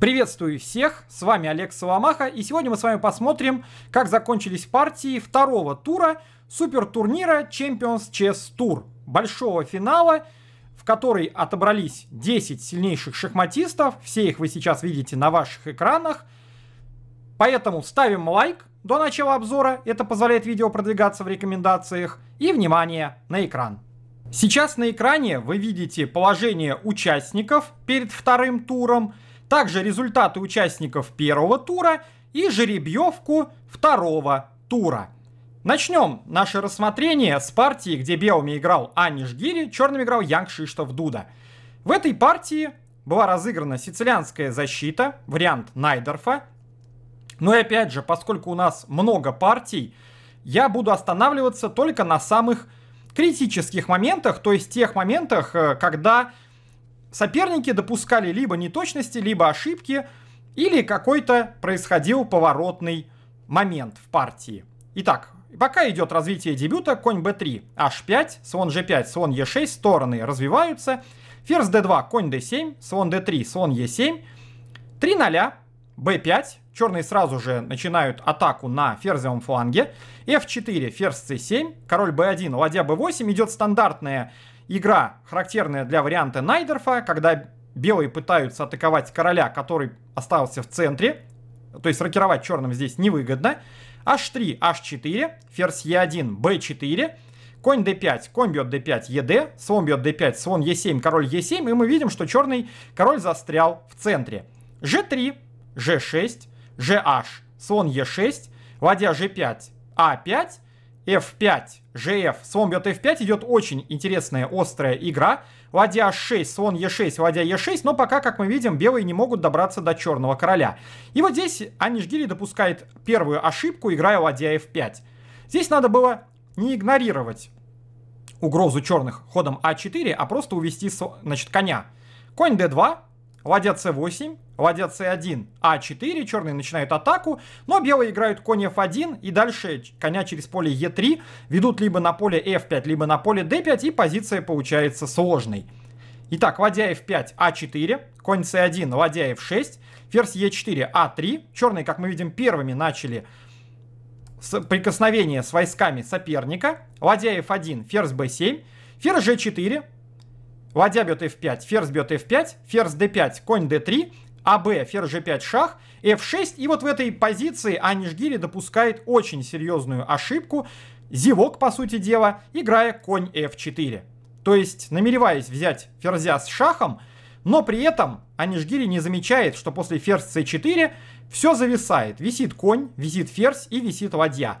Приветствую всех, с вами Олег Соломаха, и сегодня мы с вами посмотрим, как закончились партии второго тура супертурнира Champions Chess Tour, большого финала, в который отобрались 10 сильнейших шахматистов, все их вы сейчас видите на ваших экранах, поэтому ставим лайк до начала обзора, это позволяет видео продвигаться в рекомендациях, и внимание на экран. Сейчас на экране вы видите положение участников перед вторым туром, также результаты участников первого тура и жеребьевку второго тура. Начнем наше рассмотрение с партии, где белыми играл Аниш Гири, черным играл Янг Шиштов Дуда. В этой партии была разыграна сицилианская защита, вариант Найдерфа. Но и опять же, поскольку у нас много партий, я буду останавливаться только на самых критических моментах, то есть тех моментах, э, когда соперники допускали либо неточности, либо ошибки, или какой-то происходил поворотный момент в партии. Итак, пока идет развитие дебюта, конь b3, h5, слон g5, слон e6, стороны развиваются. Ферзь d2, конь d7, слон d3, слон e7, 3 0, b5, черные сразу же начинают атаку на ферзевом фланге, f4, ферзь c7, король b1, ладья b8, идет стандартная Игра, характерная для варианта Найдерфа, когда белые пытаются атаковать короля, который остался в центре. То есть рокировать черным здесь невыгодно. H3, H4, ферзь E1, B4, конь D5, конь бьет D5, ED, слон бьет D5, слон E7, король E7. И мы видим, что черный король застрял в центре. G3, G6, GH, слон E6, ладья G5, А5, F5, GF, слон бьет F5, идет очень интересная, острая игра. Ладья H6, слон E6, ладья E6, но пока, как мы видим, белые не могут добраться до черного короля. И вот здесь Анишгири допускает первую ошибку, играя ладья F5. Здесь надо было не игнорировать угрозу черных ходом А4, а просто увести значит, коня. Конь d2, Ладья c8, ладья c1, а4, черные начинают атаку, но белые играют конь f1 и дальше коня через поле e3 ведут либо на поле f5, либо на поле d5 и позиция получается сложной. Итак, ладья f5, а4, конь c1, ладья f6, ферзь e4, а3. Черные, как мы видим, первыми начали прикосновение с войсками соперника. Ладья f1, ферзь b7, ферзь g4, Ладья бьет f5, ферзь бьет f5, ферзь d5, конь d3, АБ, ферзь g5, шах, f6. И вот в этой позиции Анишгири допускает очень серьезную ошибку, зевок, по сути дела, играя конь f4. То есть, намереваясь взять ферзя с шахом, но при этом Анишгири не замечает, что после ферзь c4 все зависает. Висит конь, висит ферзь и висит ладья.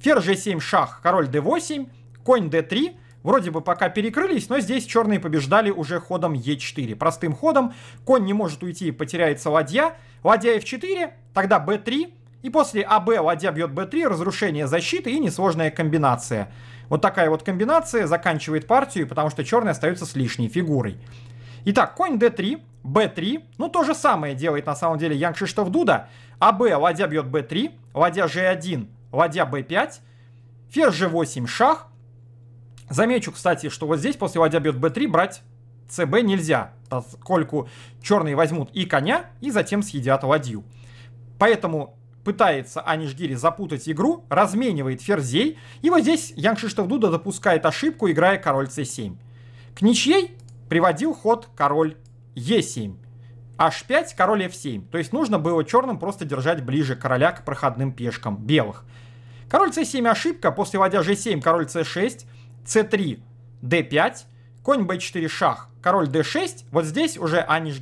Ферзь g7, шах, король d8, конь d3, Вроде бы пока перекрылись, но здесь черные побеждали уже ходом Е4. Простым ходом. Конь не может уйти, потеряется ладья. Ладья F4, тогда B3. И после АБ ладья бьет b 3 разрушение защиты и несложная комбинация. Вот такая вот комбинация заканчивает партию, потому что черный остается с лишней фигурой. Итак, конь d3, b3, ну то же самое делает на самом деле Янг Шиштов Дуда. АБ ладья бьет b3, ладья g1, ладья b5, ферзь g8 шах, Замечу, кстати, что вот здесь после ладья бьет b3 брать cb нельзя, поскольку а черные возьмут и коня, и затем съедят ладью. Поэтому пытается Анишгири запутать игру, разменивает ферзей, и вот здесь Янг Шиштов Дуда допускает ошибку, играя король c7. К ничьей приводил ход король e7. h5, король f7. То есть нужно было черным просто держать ближе короля к проходным пешкам белых. Король c7 ошибка, после ладья g7 король c6 c3, d5, конь b4 шах, король d6, вот здесь уже Аниш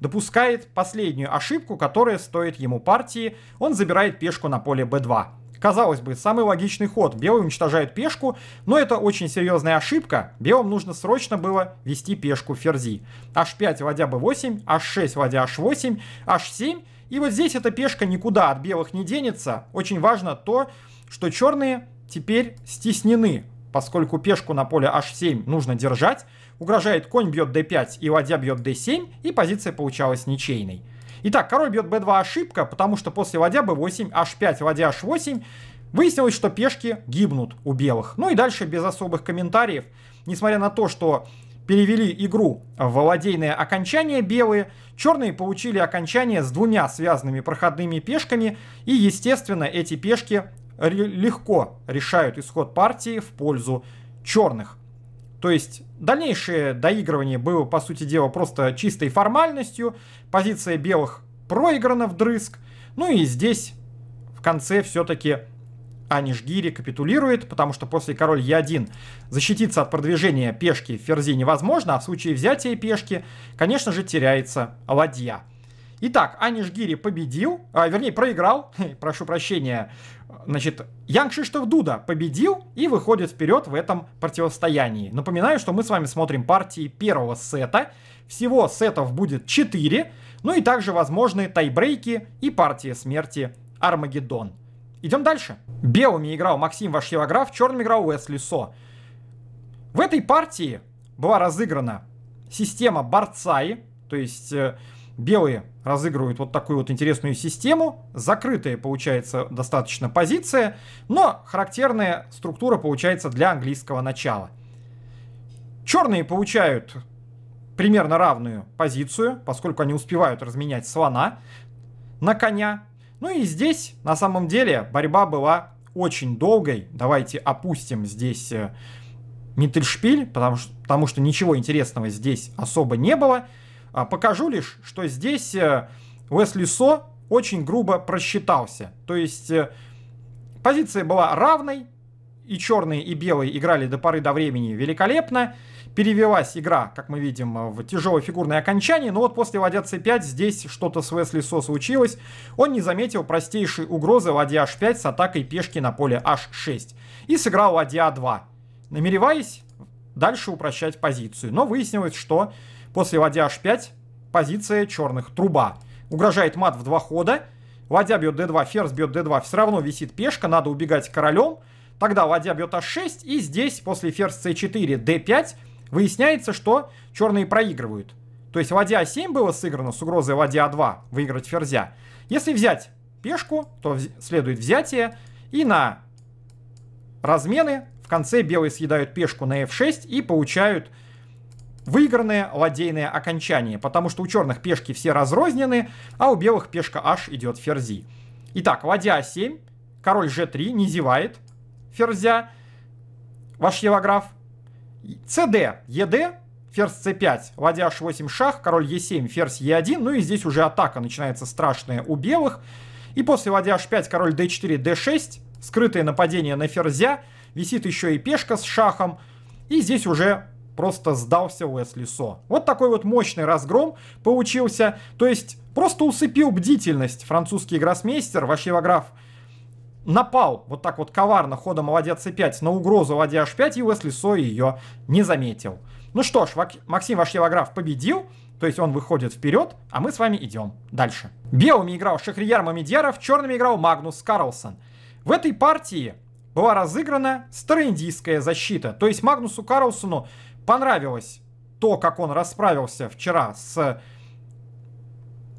допускает последнюю ошибку, которая стоит ему партии, он забирает пешку на поле b2. Казалось бы, самый логичный ход. Белые уничтожают пешку, но это очень серьезная ошибка. Белым нужно срочно было вести пешку ферзи. h5 ладья b8, h6 ладья h8, h7. И вот здесь эта пешка никуда от белых не денется. Очень важно то, что черные теперь стеснены поскольку пешку на поле h7 нужно держать, угрожает конь бьет d5 и ладья бьет d7, и позиция получалась ничейной. Итак, король бьет b2 ошибка, потому что после ладья b8, h5, ладья h8, выяснилось, что пешки гибнут у белых. Ну и дальше без особых комментариев, несмотря на то, что перевели игру в ладейное окончание белые, черные получили окончание с двумя связанными проходными пешками, и, естественно, эти пешки легко решают исход партии в пользу черных. То есть дальнейшее доигрывание было, по сути дела, просто чистой формальностью. Позиция белых проиграна вдрызг. Ну и здесь в конце все-таки Анишгири капитулирует, потому что после король Е1 защититься от продвижения пешки в ферзи невозможно, а в случае взятия пешки, конечно же, теряется ладья. Итак, Аниш Гири победил, а, вернее, проиграл, прошу прощения, значит, Янг Шиштов Дуда победил и выходит вперед в этом противостоянии. Напоминаю, что мы с вами смотрим партии первого сета. Всего сетов будет 4, ну и также возможны тайбрейки и партия смерти Армагеддон. Идем дальше. Белыми играл Максим Вашьевограф, черным играл Уэсли Со. В этой партии была разыграна система Барцаи, то есть э, Белые разыгрывают вот такую вот интересную систему. Закрытая получается достаточно позиция, но характерная структура получается для английского начала. Черные получают примерно равную позицию, поскольку они успевают разменять слона на коня. Ну и здесь на самом деле борьба была очень долгой. Давайте опустим здесь э, Миттельшпиль, потому что, потому что ничего интересного здесь особо не было. А, покажу лишь, что здесь э, Уэсли Со очень грубо просчитался. То есть э, позиция была равной, и черные, и белые играли до поры до времени великолепно. Перевелась игра, как мы видим, в тяжелое фигурное окончание, но вот после ладья c5 здесь что-то с Весли Со случилось. Он не заметил простейшей угрозы ладья h5 с атакой пешки на поле h6 и сыграл ладья 2, намереваясь дальше упрощать позицию. Но выяснилось, что После ладья h5, позиция черных, труба. Угрожает мат в два хода. Ладья бьет d2, ферзь бьет d2, все равно висит пешка, надо убегать королем. Тогда ладья бьет h6, и здесь после ферзь c4, d5, выясняется, что черные проигрывают. То есть ладья a7 а было сыграно с угрозой ладья a2, выиграть ферзя. Если взять пешку, то следует взятие, и на размены в конце белые съедают пешку на f6 и получают выигранное ладейное окончание, потому что у черных пешки все разрознены, а у белых пешка h идет ферзи. Итак, ладья 7 король g3 не зевает ферзя, ваш евограф. cd, ед, ферзь c5, ладья h8 шах, король e7, ферзь e1, ну и здесь уже атака начинается страшная у белых. И после ладья h5, король d4, d6, скрытое нападение на ферзя, висит еще и пешка с шахом, и здесь уже Просто сдался Уэсли Со. Вот такой вот мощный разгром получился. То есть просто усыпил бдительность французский гроссмейстер, Вашивограф напал вот так вот коварно ходом ладья c5 на угрозу ладья h5, и Уэсли Со ее не заметил. Ну что ж, Максим Вашевограф победил, то есть он выходит вперед, а мы с вами идем дальше. Белыми играл Шахрияр Мамедьяров, черными играл Магнус Карлсон. В этой партии была разыграна староиндийская защита, то есть Магнусу Карлсону понравилось то, как он расправился вчера с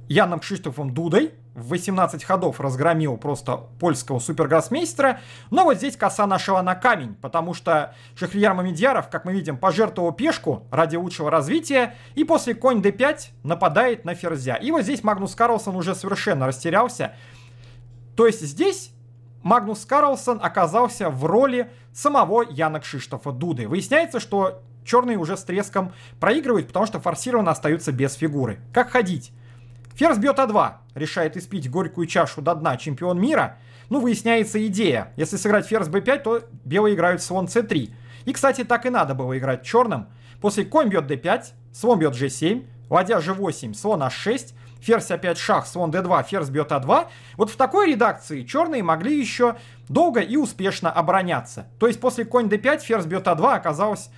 Яном Кшиштофом Дудой. В 18 ходов разгромил просто польского супергроссмейстера. Но вот здесь коса нашла на камень, потому что Шахрияр Мамедьяров, как мы видим, пожертвовал пешку ради лучшего развития. И после конь d5 нападает на ферзя. И вот здесь Магнус Карлсон уже совершенно растерялся. То есть здесь Магнус Карлсон оказался в роли самого Яна Кшиштофа Дуды. Выясняется, что черные уже с треском проигрывают, потому что форсированно остаются без фигуры. Как ходить? Ферзь бьет А2, решает испить горькую чашу до дна чемпион мира. Ну, выясняется идея. Если сыграть ферзь б 5 то белые играют слон с 3 И, кстати, так и надо было играть черным. После конь бьет d5, слон бьет g7, ладья g8, слон h6, ферзь опять шах, слон d2, ферзь бьет а2. Вот в такой редакции черные могли еще долго и успешно обороняться. То есть после конь d5, ферзь бьет а2 оказалось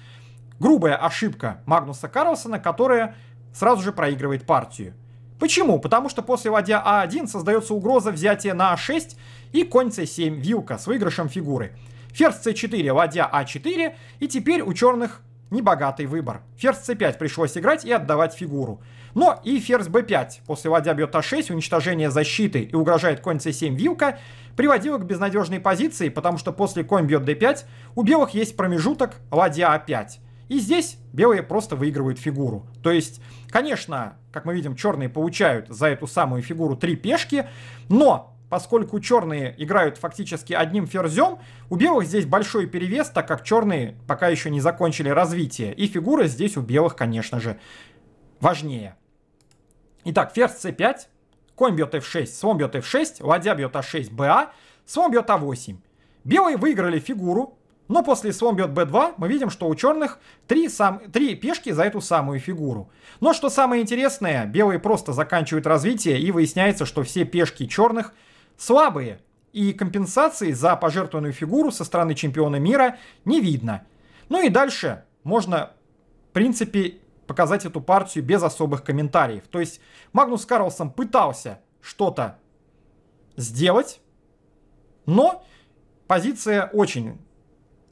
грубая ошибка Магнуса Карлсона, которая сразу же проигрывает партию. Почему? Потому что после ладья А1 создается угроза взятия на А6 и конь С7 вилка с выигрышем фигуры. Ферзь С4, ладья А4, и теперь у черных небогатый выбор. Ферзь c5 пришлось играть и отдавать фигуру. Но и ферзь b5 после ладья бьет a6, а уничтожение защиты и угрожает конь c7 вилка, приводило к безнадежной позиции, потому что после конь бьет d5 у белых есть промежуток ладья a5. А и здесь белые просто выигрывают фигуру. То есть, конечно, как мы видим, черные получают за эту самую фигуру три пешки, но поскольку черные играют фактически одним ферзем, у белых здесь большой перевес, так как черные пока еще не закончили развитие. И фигура здесь у белых, конечно же, важнее. Итак, ферзь c5, конь бьет f6, слон бьет f6, ладья бьет a6, ba, слон бьет a8. А белые выиграли фигуру, но после слон бьет b2 мы видим, что у черных три, сам, три пешки за эту самую фигуру. Но что самое интересное, белые просто заканчивают развитие и выясняется, что все пешки черных слабые. И компенсации за пожертвованную фигуру со стороны чемпиона мира не видно. Ну и дальше можно, в принципе, показать эту партию без особых комментариев. То есть Магнус Карлсон пытался что-то сделать, но позиция очень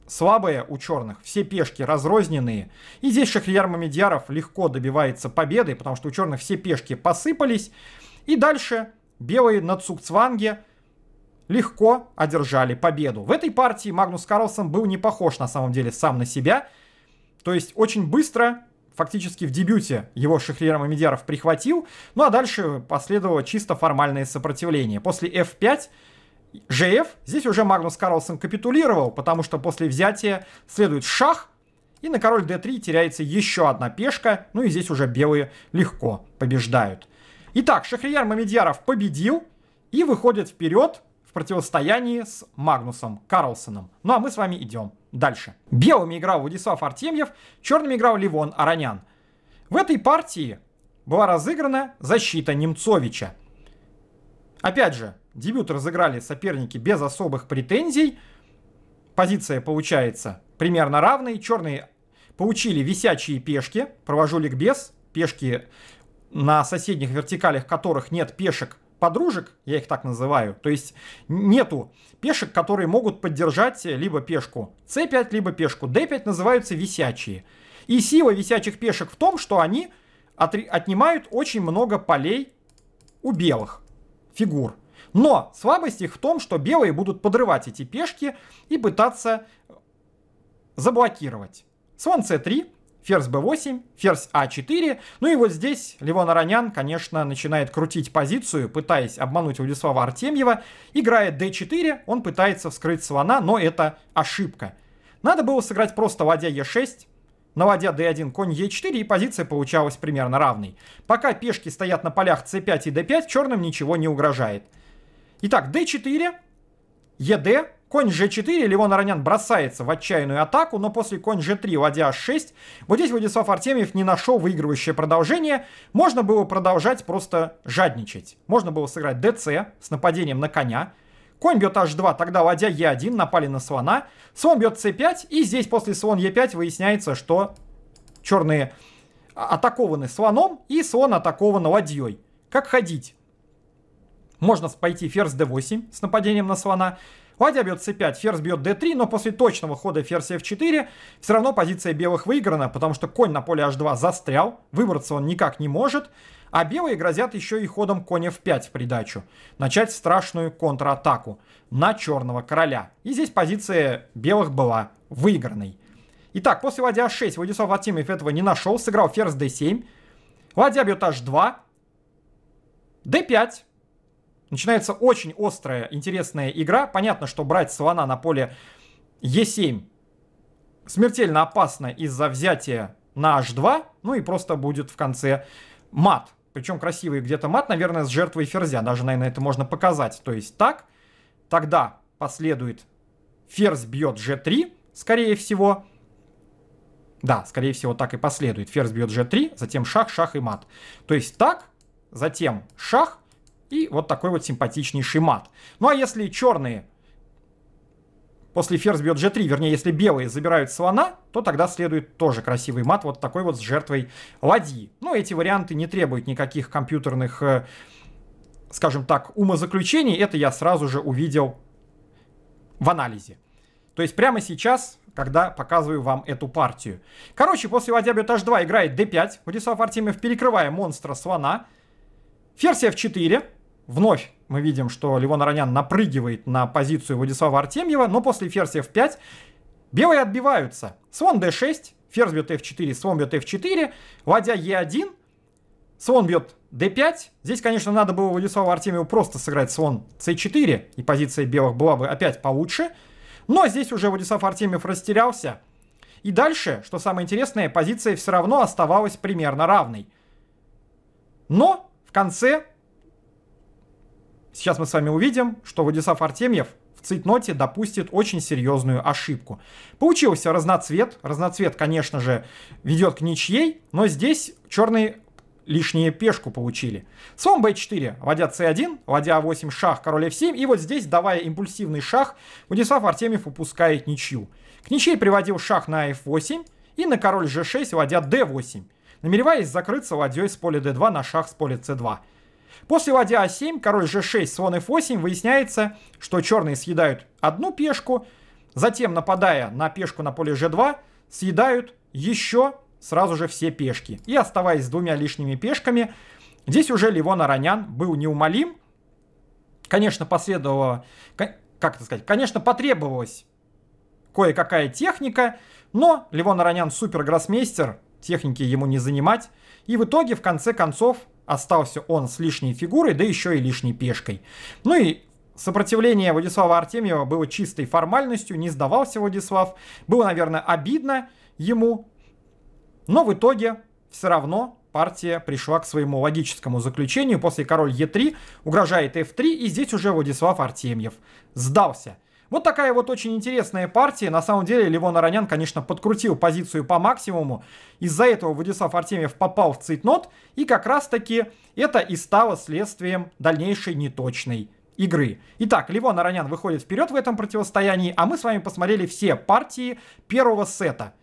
слабая у черных, все пешки разрозненные. И здесь Шахрияр Мамедьяров легко добивается победы, потому что у черных все пешки посыпались. И дальше белые на Цукцванге легко одержали победу. В этой партии Магнус Карлсон был не похож на самом деле сам на себя. То есть очень быстро, фактически в дебюте его Шахрияр Мамедьяров прихватил. Ну а дальше последовало чисто формальное сопротивление. После F5 ЖФ. Здесь уже Магнус Карлсон капитулировал, потому что после взятия следует шах, и на король d3 теряется еще одна пешка, ну и здесь уже белые легко побеждают. Итак, Шахрияр Мамедьяров победил и выходит вперед в противостоянии с Магнусом Карлсоном. Ну а мы с вами идем дальше. Белыми играл Владислав Артемьев, черными играл Ливон Аронян. В этой партии была разыграна защита Немцовича. Опять же, дебют разыграли соперники без особых претензий. Позиция получается примерно равной. Черные получили висячие пешки. Провожу ликбез. Пешки, на соседних вертикалях которых нет пешек подружек, я их так называю, то есть нету пешек, которые могут поддержать либо пешку c5, либо пешку d5, называются висячие. И сила висячих пешек в том, что они отнимают очень много полей у белых фигур. Но слабость их в том, что белые будут подрывать эти пешки и пытаться э, заблокировать. Слон c3, ферзь b8, ферзь a а 4 Ну и вот здесь Левон Аронян, конечно, начинает крутить позицию, пытаясь обмануть Владислава Артемьева. Играет d4, он пытается вскрыть слона, но это ошибка. Надо было сыграть просто ладья e6, наводя d1, конь e4, и позиция получалась примерно равной. Пока пешки стоят на полях c5 и d5, черным ничего не угрожает. Итак, d4, ед, конь g4, Левон Аронян бросается в отчаянную атаку, но после конь g3, ладья h6, вот здесь Владислав Артемьев не нашел выигрывающее продолжение, можно было продолжать просто жадничать. Можно было сыграть dc с нападением на коня, Конь бьет h2, тогда ладья e1, напали на слона. Слон бьет c5, и здесь после слон e5 выясняется, что черные а, атакованы слоном, и слон атакован ладьей. Как ходить? Можно пойти ферзь d8 с нападением на слона. Ладья бьет c5, ферзь бьет d3, но после точного хода ферзь f4 все равно позиция белых выиграна, потому что конь на поле h2 застрял, выбраться он никак не может а белые грозят еще и ходом коня в 5 в придачу. Начать страшную контратаку на черного короля. И здесь позиция белых была выигранной. Итак, после ладья А6 Владислав Владимиров этого не нашел, сыграл ферзь d7. Ладья бьет h2. d5. Начинается очень острая, интересная игра. Понятно, что брать слона на поле e7 смертельно опасно из-за взятия на h2. Ну и просто будет в конце мат причем красивый где-то мат, наверное, с жертвой ферзя. Даже, наверное, это можно показать. То есть так, тогда последует ферзь бьет g3, скорее всего. Да, скорее всего, так и последует. Ферзь бьет g3, затем шах, шах и мат. То есть так, затем шах и вот такой вот симпатичнейший мат. Ну а если черные После ферзь бьет g3, вернее, если белые забирают слона, то тогда следует тоже красивый мат, вот такой вот с жертвой ладьи. Но ну, эти варианты не требуют никаких компьютерных, э, скажем так, умозаключений. Это я сразу же увидел в анализе. То есть прямо сейчас, когда показываю вам эту партию. Короче, после ладья бьет h2 играет d5. Владислав Артемьев, перекрывая монстра слона. Ферзь f4. Вновь мы видим, что Левон Аронян напрыгивает на позицию Владислава Артемьева, но после ферзь f5 белые отбиваются. Слон d6, ферзь бьет f4, слон бьет f4, ладья e1, слон бьет d5. Здесь, конечно, надо было Владиславу Артемьеву просто сыграть слон c4, и позиция белых была бы опять получше. Но здесь уже Владислав Артемьев растерялся. И дальше, что самое интересное, позиция все равно оставалась примерно равной. Но в конце Сейчас мы с вами увидим, что Владислав Артемьев в цитноте допустит очень серьезную ошибку. Получился разноцвет. Разноцвет, конечно же, ведет к ничьей, но здесь черные лишние пешку получили. Слон b4, ладья c1, ладья a8, шах, король f7. И вот здесь, давая импульсивный шах, Владислав Артемьев упускает ничью. К ничьей приводил шах на f8 и на король g6, ладья d8, намереваясь закрыться ладьей с поля d2 на шах с поля c2. После ладья А7, король G6, слон F8, выясняется, что черные съедают одну пешку, затем, нападая на пешку на поле G2, съедают еще сразу же все пешки. И оставаясь с двумя лишними пешками, здесь уже Ливон Аранян был неумолим. Конечно, последовало... Как это сказать? Конечно, потребовалась кое-какая техника, но Ливон Аранян супер-гроссмейстер, техники ему не занимать. И в итоге, в конце концов, остался он с лишней фигурой, да еще и лишней пешкой. Ну и сопротивление Владислава Артемьева было чистой формальностью, не сдавался Владислав. Было, наверное, обидно ему, но в итоге все равно партия пришла к своему логическому заключению. После король Е3 угрожает F3, и здесь уже Владислав Артемьев сдался. Вот такая вот очень интересная партия. На самом деле Левон Аронян, конечно, подкрутил позицию по максимуму. Из-за этого Владислав Артемьев попал в цитнот, И как раз-таки это и стало следствием дальнейшей неточной игры. Итак, Левон Аронян выходит вперед в этом противостоянии, а мы с вами посмотрели все партии первого сета.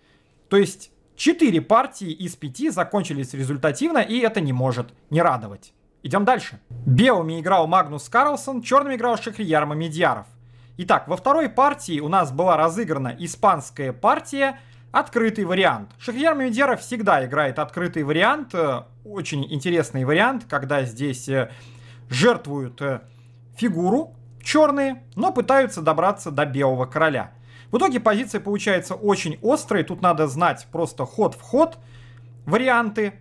То есть четыре партии из пяти закончились результативно, и это не может не радовать. Идем дальше. Белыми играл Магнус Карлсон, черными играл Шахрияр Мамедьяров. Итак, во второй партии у нас была разыграна испанская партия, открытый вариант. Шахьяр Мюдера всегда играет открытый вариант, э, очень интересный вариант, когда здесь э, жертвуют э, фигуру черные, но пытаются добраться до белого короля. В итоге позиция получается очень острая, тут надо знать просто ход в ход варианты,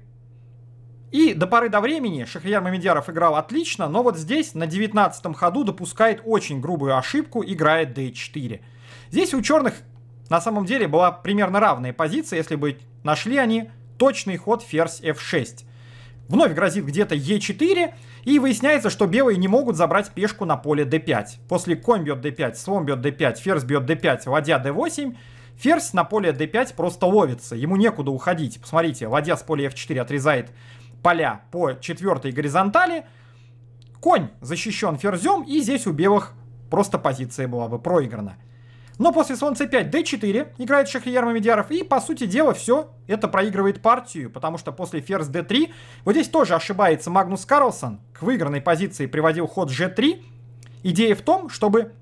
и до поры до времени Шахрияр Мамедьяров играл отлично, но вот здесь на 19 ходу допускает очень грубую ошибку, играет d4. Здесь у черных на самом деле была примерно равная позиция, если бы нашли они точный ход ферзь f6. Вновь грозит где-то e4, и выясняется, что белые не могут забрать пешку на поле d5. После конь бьет d5, слон бьет d5, ферзь бьет d5, ладья d8, ферзь на поле d5 просто ловится, ему некуда уходить. Посмотрите, ладья с поля f4 отрезает поля по четвертой горизонтали. Конь защищен ферзем, и здесь у белых просто позиция была бы проиграна. Но после слон c5 d4 играет Шахрияр Мамедьяров. И, по сути дела, все это проигрывает партию. Потому что после ферзь d3, вот здесь тоже ошибается Магнус Карлсон. К выигранной позиции приводил ход g3. Идея в том, чтобы,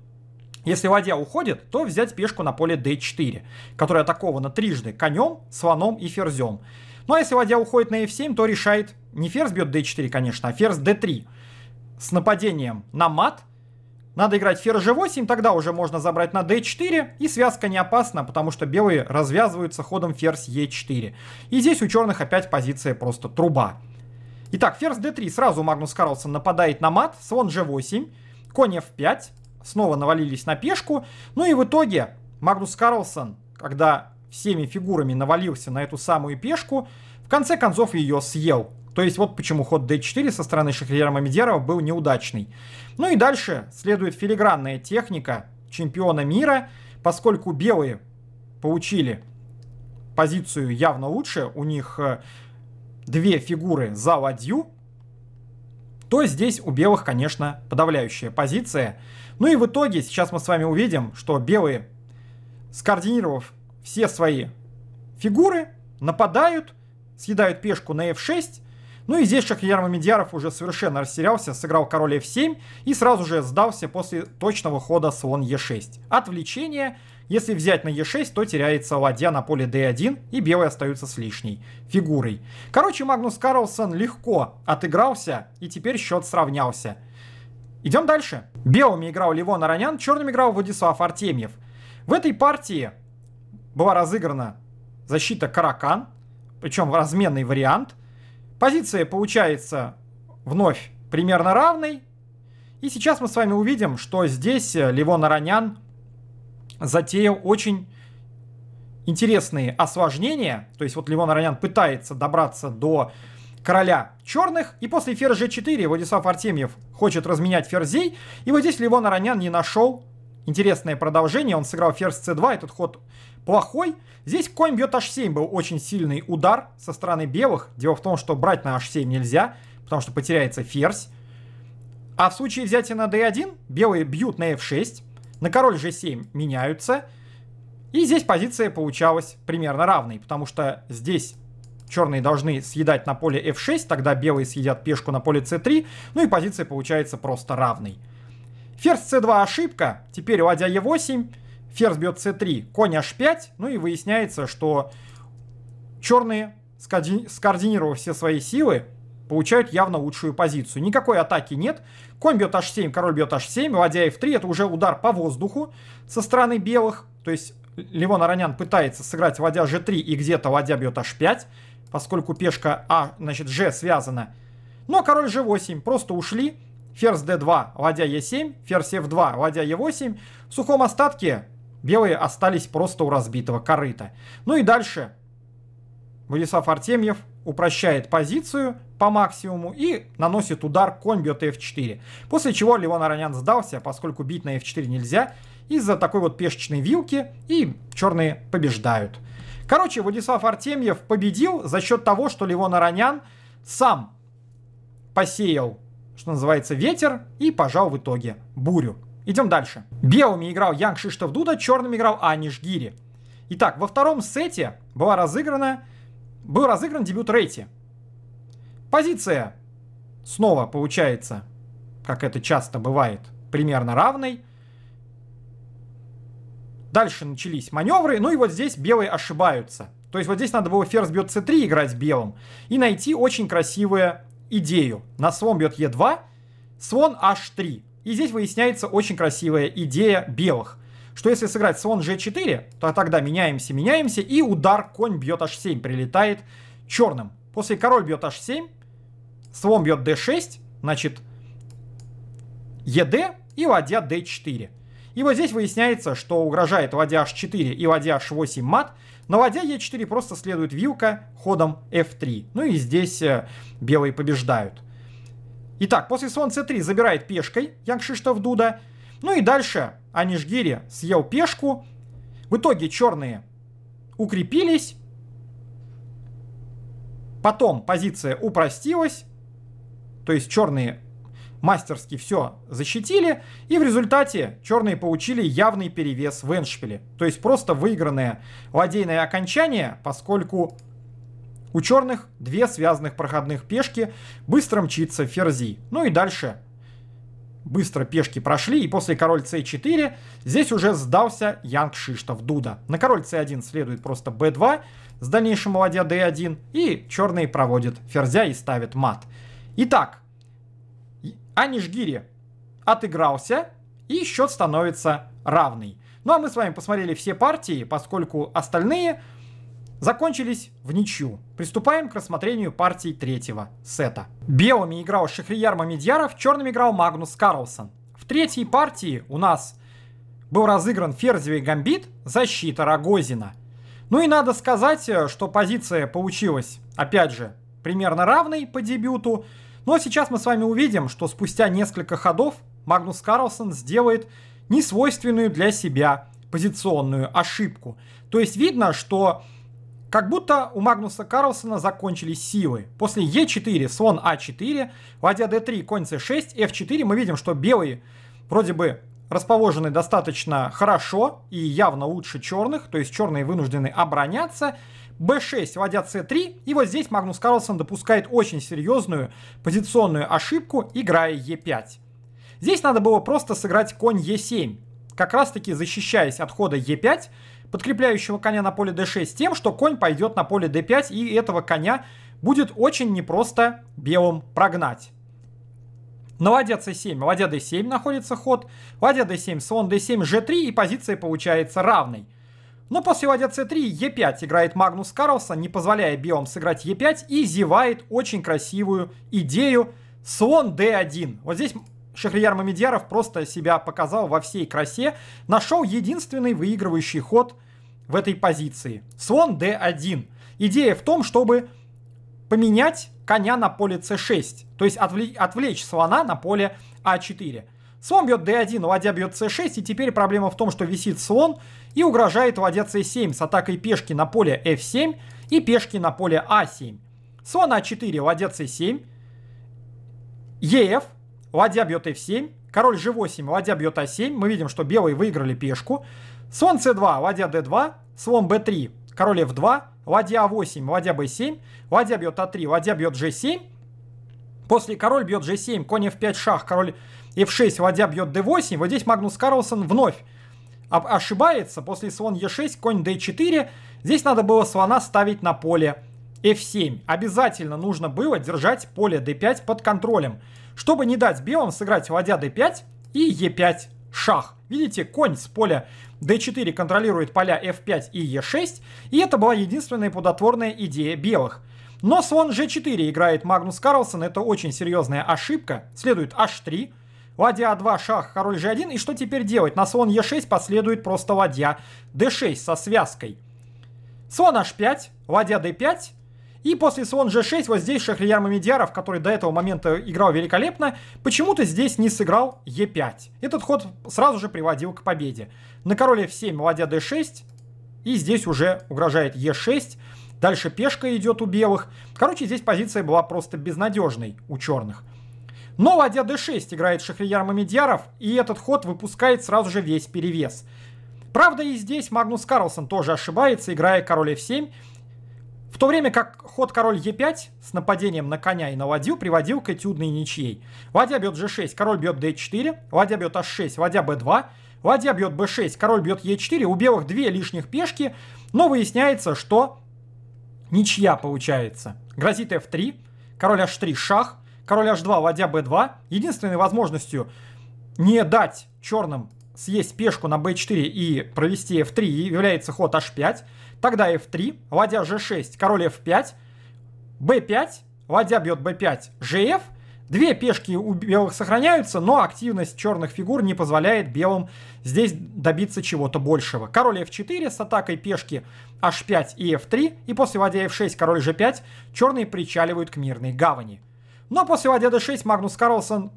если ладья уходит, то взять пешку на поле d4, которая атакована трижды конем, слоном и ферзем. Ну а если ладья уходит на f7, то решает не ферзь бьет d4, конечно, а ферзь d3. С нападением на мат. Надо играть ферзь g8, тогда уже можно забрать на d4. И связка не опасна, потому что белые развязываются ходом ферзь e4. И здесь у черных опять позиция просто труба. Итак, ферзь d3. Сразу Магнус Карлсон нападает на мат. Слон g8. Конь f5. Снова навалились на пешку. Ну и в итоге Магнус Карлсон, когда всеми фигурами навалился на эту самую пешку, в конце концов ее съел. То есть вот почему ход d4 со стороны Шахрияра Мамедерова был неудачный. Ну и дальше следует филигранная техника чемпиона мира, поскольку белые получили позицию явно лучше, у них э, две фигуры за ладью, то здесь у белых, конечно, подавляющая позиция. Ну и в итоге сейчас мы с вами увидим, что белые, скоординировав все свои фигуры, нападают, съедают пешку на f6. Ну и здесь Шахрияр Мамедьяров уже совершенно растерялся, сыграл король f7 и сразу же сдался после точного хода слон e6. Отвлечение. Если взять на e6, то теряется ладья на поле d1 и белые остаются с лишней фигурой. Короче, Магнус Карлсон легко отыгрался и теперь счет сравнялся. Идем дальше. Белыми играл Левон Аронян, черным играл Владислав Артемьев. В этой партии была разыграна защита Каракан, причем в разменный вариант. Позиция получается вновь примерно равной. И сейчас мы с вами увидим, что здесь э, Ливон Аранян затеял очень интересные осложнения. То есть вот Ливон Аранян пытается добраться до короля черных. И после ферзь g4 Владислав Артемьев хочет разменять ферзей. И вот здесь Ливон Аранян не нашел интересное продолжение. Он сыграл ферзь c2. Этот ход плохой. Здесь конь бьет h7 был очень сильный удар со стороны белых. Дело в том, что брать на h7 нельзя, потому что потеряется ферзь. А в случае взятия на d1 белые бьют на f6, на король g7 меняются. И здесь позиция получалась примерно равной, потому что здесь черные должны съедать на поле f6, тогда белые съедят пешку на поле c3, ну и позиция получается просто равной. Ферзь c2 ошибка, теперь ладья e8, Ферзь бьет c3, конь h5, ну и выясняется, что черные, скоординировав все свои силы, получают явно лучшую позицию. Никакой атаки нет. Конь бьет h7, король бьет h7, ладья f3, это уже удар по воздуху со стороны белых. То есть Левон Аронян пытается сыграть ладья g3 и где-то ладья бьет h5, поскольку пешка а, значит, g связана. Но король g8, просто ушли. Ферзь d2, ладья e7, ферзь f2, ладья e8. В сухом остатке Белые остались просто у разбитого корыта. Ну и дальше. Владислав Артемьев упрощает позицию по максимуму и наносит удар, конь бьет f4. После чего Левон Аронян сдался, поскольку бить на f4 нельзя, из-за такой вот пешечной вилки, и черные побеждают. Короче, Владислав Артемьев победил за счет того, что Левон Аронян сам посеял, что называется, ветер и пожал в итоге бурю. Идем дальше. Белыми играл Янг Шиштов Дуда, черными играл Аниш Гири. Итак, во втором сете была разыграна, был разыгран дебют Рейти. Позиция снова получается, как это часто бывает, примерно равной. Дальше начались маневры, ну и вот здесь белые ошибаются. То есть вот здесь надо было ферзь бьет c3 играть белым и найти очень красивую идею. На слон бьет e2, слон h3. И здесь выясняется очень красивая идея белых, что если сыграть слон g4, то тогда меняемся, меняемся, и удар конь бьет h7, прилетает черным. После король бьет h7, слон бьет d6, значит, ед и ладья d4. И вот здесь выясняется, что угрожает ладья h4 и ладья h8 мат. На ладья e4 просто следует вилка ходом f3. Ну и здесь э, белые побеждают. Итак, после слон c3 забирает пешкой Янгшиштов Дуда. Ну и дальше Анишгири съел пешку. В итоге черные укрепились. Потом позиция упростилась. То есть черные мастерски все защитили. И в результате черные получили явный перевес в эншпиле. То есть просто выигранное ладейное окончание, поскольку у черных две связанных проходных пешки, быстро мчится ферзи. Ну и дальше быстро пешки прошли, и после король c4 здесь уже сдался Янг Шиштов Дуда. На король c1 следует просто b2 с дальнейшим ладья d1, и черные проводят ферзя и ставят мат. Итак, Анишгири отыгрался, и счет становится равный. Ну а мы с вами посмотрели все партии, поскольку остальные закончились в ничью. Приступаем к рассмотрению партии третьего сета. Белыми играл Шахрияр Мамедьяров, черными играл Магнус Карлсон. В третьей партии у нас был разыгран ферзевый гамбит, защита Рогозина. Ну и надо сказать, э, что позиция получилась, опять же, примерно равной по дебюту. Но сейчас мы с вами увидим, что спустя несколько ходов Магнус Карлсон сделает несвойственную для себя позиционную ошибку. То есть видно, что как будто у Магнуса Карлсона закончились силы. После Е4, слон А4, ладья d3, конь c6, f4 мы видим, что белые вроде бы расположены достаточно хорошо и явно лучше черных, то есть черные вынуждены обороняться. b6, ладья c3, и вот здесь Магнус Карлсон допускает очень серьезную позиционную ошибку, играя e5. Здесь надо было просто сыграть конь e7, как раз таки защищаясь от хода e5, подкрепляющего коня на поле d6 тем, что конь пойдет на поле d5, и этого коня будет очень непросто белым прогнать. На ладья c7, ладья d7 находится ход, ладья d7, слон d7, g3, и позиция получается равной. Но после ладья c3 e5 играет Магнус Карлсон, не позволяя белым сыграть e5, и зевает очень красивую идею слон d1. Вот здесь Шахрияр Мамедьяров просто себя показал во всей красе, нашел единственный выигрывающий ход в этой позиции. Слон d1. Идея в том, чтобы поменять коня на поле c6, то есть отвлечь слона на поле a 4 Слон бьет d1, ладья бьет c6, и теперь проблема в том, что висит слон и угрожает ладья c7 с атакой пешки на поле f7 и пешки на поле a 7 Слон a 4 ладья c7, еф, ладья бьет f7, король g8, ладья бьет a7, а мы видим, что белые выиграли пешку, слон c2, ладья d2, слон b3, король f2, ладья a8, а ладья b7, ладья бьет a3, а ладья бьет g7, после король бьет g7, конь f5 шах, король f6, ладья бьет d8, вот здесь Магнус Карлсон вновь ошибается, после слон e6, конь d4, здесь надо было слона ставить на поле f7. Обязательно нужно было держать поле d5 под контролем. Чтобы не дать белым сыграть ладья d5 и e5 шах. Видите, конь с поля d4 контролирует поля f5 и e6, и это была единственная плодотворная идея белых. Но слон g4 играет Магнус Карлсон, это очень серьезная ошибка. Следует h3, ладья a2, шах, король g1, и что теперь делать? На слон e6 последует просто ладья d6 со связкой. Слон h5, ладья d5, и после слон g6 вот здесь Шахрияр Мамедьяров, который до этого момента играл великолепно, почему-то здесь не сыграл e5. Этот ход сразу же приводил к победе. На короле f7 ладья d6, и здесь уже угрожает e6. Дальше пешка идет у белых. Короче, здесь позиция была просто безнадежной у черных. Но ладья d6 играет Шахрияр Мамедьяров, и этот ход выпускает сразу же весь перевес. Правда, и здесь Магнус Карлсон тоже ошибается, играя король f7, в то время как ход король Е5 с нападением на коня и на ладью приводил к этюдной ничьей. Ладья бьет G6, король бьет D4, ладья бьет H6, ладья B2, ладья бьет B6, король бьет E4, у белых две лишних пешки, но выясняется, что ничья получается. Грозит F3, король H3 шах, король H2, ладья B2. Единственной возможностью не дать черным съесть пешку на b4 и провести f3 является ход h5. Тогда f3, ладья g6, король f5, b5, ладья бьет b5, gf. Две пешки у белых сохраняются, но активность черных фигур не позволяет белым здесь добиться чего-то большего. Король f4 с атакой пешки h5 и f3, и после ладья f6, король g5, черные причаливают к мирной гавани. Но после ладья d6 Магнус Карлсон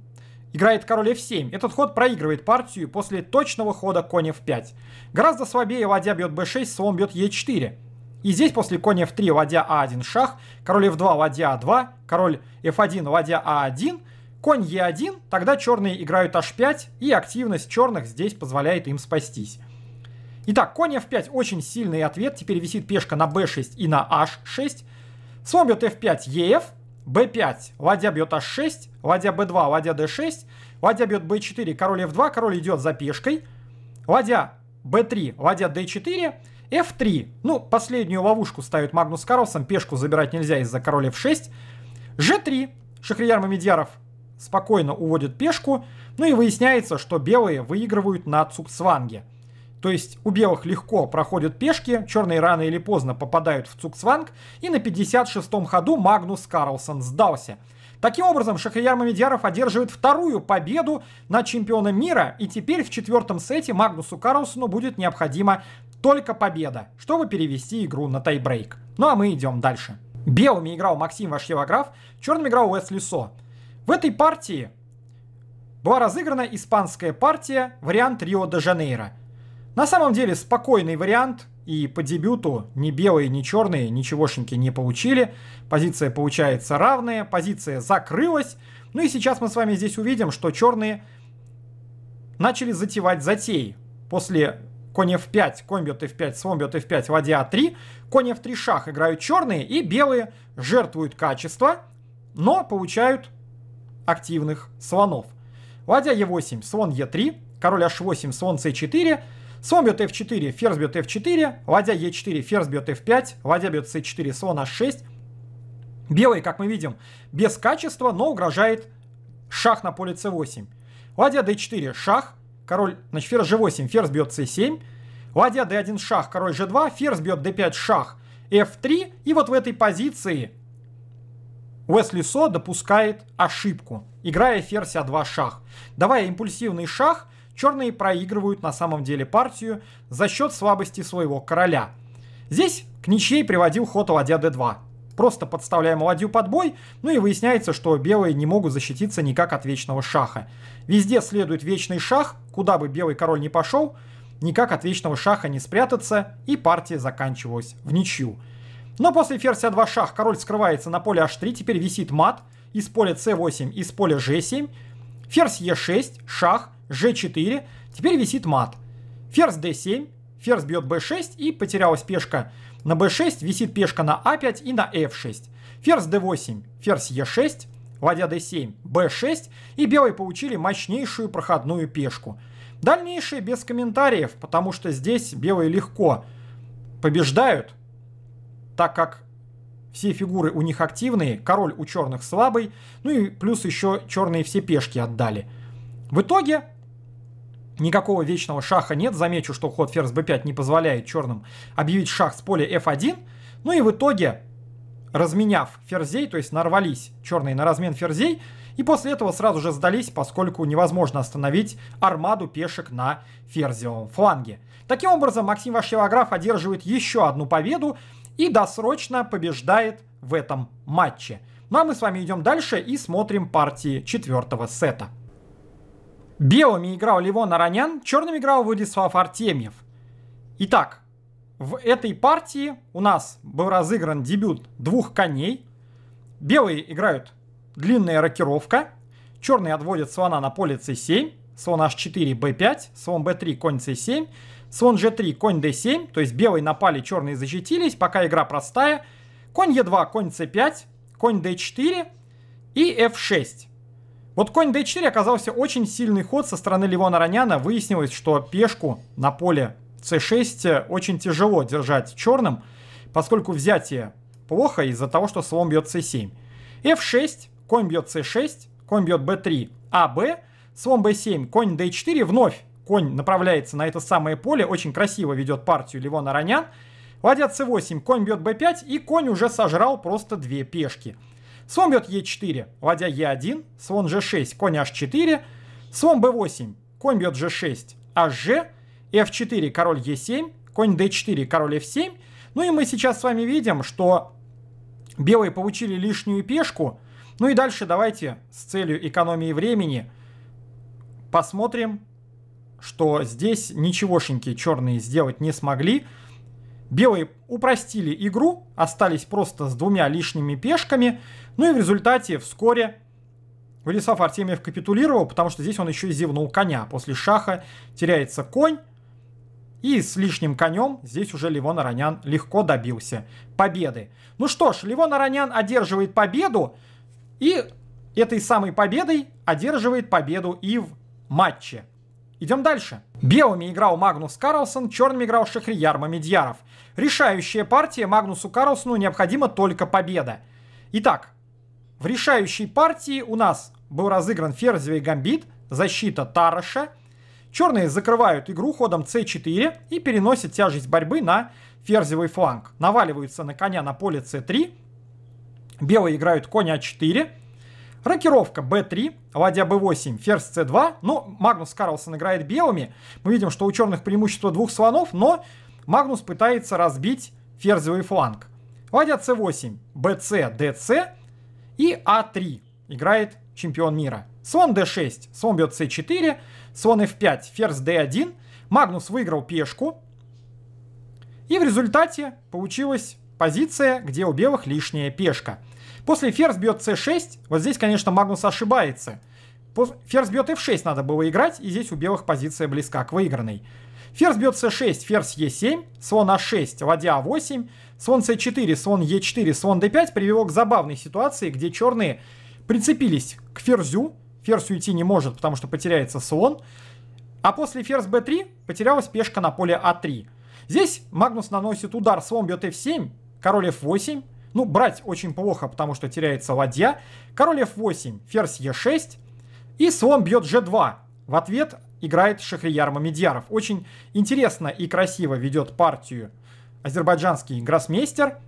играет король f7. Этот ход проигрывает партию после точного хода конь f5. Гораздо слабее ладья бьет b6, слон бьет e4. И здесь после конь f3 ладья a1 а шах, король f2 ладья a2, а король f1 ладья a1, а конь e1, тогда черные играют h5, и активность черных здесь позволяет им спастись. Итак, конь f5 очень сильный ответ, теперь висит пешка на b6 и на h6, слон бьет f5, ef, b5, ладья бьет h6, ладья b2, ладья d6, ладья бьет b4, король f2, король идет за пешкой, ладья b3, ладья d4, f3. Ну, последнюю ловушку ставит Магнус Карлсон, пешку забирать нельзя из-за короля f6. g3, Шахрияр Мамедьяров спокойно уводит пешку, ну и выясняется, что белые выигрывают на Цупсванге. То есть у белых легко проходят пешки, черные рано или поздно попадают в Цуксванг, и на 56-м ходу Магнус Карлсон сдался. Таким образом, Шахрияр Мамедьяров одерживает вторую победу на чемпиона мира, и теперь в четвертом сете Магнусу Карлсону будет необходима только победа, чтобы перевести игру на тайбрейк. Ну а мы идем дальше. Белыми играл Максим Вашьевограф, черными играл Уэсли Со. В этой партии была разыграна испанская партия, вариант Рио-де-Жанейро – на самом деле спокойный вариант, и по дебюту ни белые, ни черные ничегошеньки не получили. Позиция получается равная, позиция закрылась. Ну и сейчас мы с вами здесь увидим, что черные начали затевать затеи. После конь f5, конь бьет f5, слон бьет f5, ладья a3, конь f3 шах играют черные, и белые жертвуют качество, но получают активных слонов. Ладья e8, слон e3, король h8, слон c4, Слон бьет f4, ферзь бьет f4, ладья e4, ферзь бьет f5, ладья бьет c4, слон h6. Белый, как мы видим, без качества, но угрожает шах на поле c8. Ладья d4, шах, король, значит, ферзь g8, ферзь бьет c7, ладья d1, шах, король g2, ферзь бьет d5, шах, f3. И вот в этой позиции Уэсли Со допускает ошибку, играя ферзь а2 шах. Давая импульсивный шах, черные проигрывают на самом деле партию за счет слабости своего короля. Здесь к ничьей приводил ход ладья d2. Просто подставляя ладью под бой, ну и выясняется, что белые не могут защититься никак от вечного шаха. Везде следует вечный шах, куда бы белый король не пошел, никак от вечного шаха не спрятаться, и партия заканчивалась в ничью. Но после ферзь а2 шах король скрывается на поле h3, теперь висит мат из поля c8, из поля g7, ферзь e6, шах, g4, теперь висит мат. Ферзь d7, ферзь бьет b6 и потерялась пешка на b6, висит пешка на a5 а и на f6. Ферзь d8, ферзь e6, ладья d7, b6 и белые получили мощнейшую проходную пешку. Дальнейшие без комментариев, потому что здесь белые легко побеждают, так как все фигуры у них активные, король у черных слабый, ну и плюс еще черные все пешки отдали. В итоге Никакого вечного шаха нет. Замечу, что ход ферзь b5 не позволяет черным объявить шах с поля f1. Ну и в итоге, разменяв ферзей, то есть нарвались черные на размен ферзей, и после этого сразу же сдались, поскольку невозможно остановить армаду пешек на ферзевом фланге. Таким образом, Максим Вашевограф одерживает еще одну победу и досрочно побеждает в этом матче. Ну а мы с вами идем дальше и смотрим партии четвертого сета. Белыми играл Левон Аронян, черным играл Владислав Артемьев. Итак, в этой партии у нас был разыгран дебют двух коней. Белые играют длинная рокировка. Черные отводят слона на поле c7, слон h4, b5, слон b3, конь c7, слон g3, конь d7. То есть белые напали, черные защитились, пока игра простая. Конь e2, конь c5, конь d4 и f6. Вот конь d4 оказался очень сильный ход со стороны Левона Роняна. Выяснилось, что пешку на поле c6 очень тяжело держать черным, поскольку взятие плохо из-за того, что слон бьет c7. f6, конь бьет c6, конь бьет b3, а b, слон b7, конь d4, вновь конь направляется на это самое поле, очень красиво ведет партию Ливона Ронян. Ладья c8, конь бьет b5, и конь уже сожрал просто две пешки. Слон бьет Е4, ладья Е1, слон G6, конь H4, слон B8, конь бьет G6, HG, F4, король E7, конь D4, король F7. Ну и мы сейчас с вами видим, что белые получили лишнюю пешку. Ну и дальше давайте с целью экономии времени посмотрим, что здесь ничегошеньки черные сделать не смогли. Белые упростили игру, остались просто с двумя лишними пешками. Ну и в результате вскоре Владислав Артемьев капитулировал, потому что здесь он еще и зевнул коня. После шаха теряется конь. И с лишним конем здесь уже Левон Аранян легко добился победы. Ну что ж, Левон Аранян одерживает победу. И этой самой победой одерживает победу и в матче. Идем дальше. Белыми играл Магнус Карлсон, черными играл Шахрияр Мамедьяров. Решающая партия Магнусу Карлсону необходима только победа. Итак, в решающей партии у нас был разыгран ферзевый гамбит, защита Тараша. Черные закрывают игру ходом c4 и переносят тяжесть борьбы на ферзевый фланг. Наваливаются на коня на поле c3. Белые играют коня a4. А Рокировка b3, ладья b8, ферзь c2. Ну, Магнус Карлсон играет белыми. Мы видим, что у черных преимущество двух слонов, но Магнус пытается разбить ферзевый фланг. Ладья c8, bc, dc и a3 а играет чемпион мира. Слон d6, слон бьет c4, слон f5, ферзь d1. Магнус выиграл пешку. И в результате получилась позиция, где у белых лишняя пешка. После ферзь бьет c6, вот здесь, конечно, Магнус ошибается. Ферзь бьет f6 надо было играть, и здесь у белых позиция близка к выигранной. Ферзь бьет c6, ферзь e7, слон a6, а ладья a8, а слон c4, слон e4, слон d5 привело к забавной ситуации, где черные прицепились к ферзю, ферзь уйти не может, потому что потеряется слон, а после ферзь b3 потерялась пешка на поле a3. А Здесь Магнус наносит удар, слон бьет f7, король f8, ну, брать очень плохо, потому что теряется ладья. Король f8, ферзь e6. И слон бьет g2. В ответ играет Шахрияр Мамедьяров. Очень интересно и красиво ведет партию азербайджанский гроссмейстер.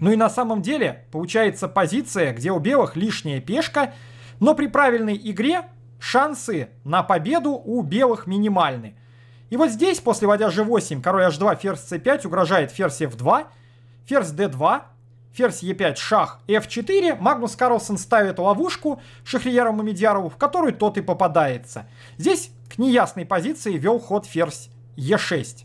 Ну и на самом деле получается позиция, где у белых лишняя пешка, но при правильной игре шансы на победу у белых минимальны. И вот здесь, после ладья g8, король h2, ферзь c5, угрожает ферзь f2, ферзь d2, ферзь Е5, шах, F4, Магнус Карлсон ставит ловушку Шахрияру Мамедьярову, в которую тот и попадается. Здесь к неясной позиции вел ход ферзь Е6.